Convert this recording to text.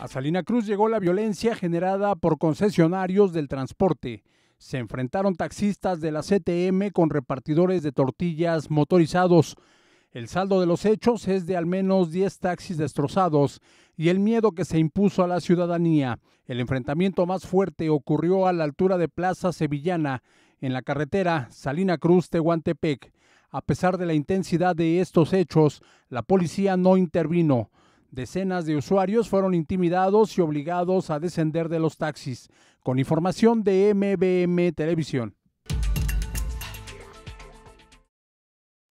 A Salina Cruz llegó la violencia generada por concesionarios del transporte. Se enfrentaron taxistas de la CTM con repartidores de tortillas motorizados. El saldo de los hechos es de al menos 10 taxis destrozados y el miedo que se impuso a la ciudadanía. El enfrentamiento más fuerte ocurrió a la altura de Plaza Sevillana, en la carretera Salina Cruz-Tehuantepec. A pesar de la intensidad de estos hechos, la policía no intervino. Decenas de usuarios fueron intimidados y obligados a descender de los taxis. Con información de MBM Televisión.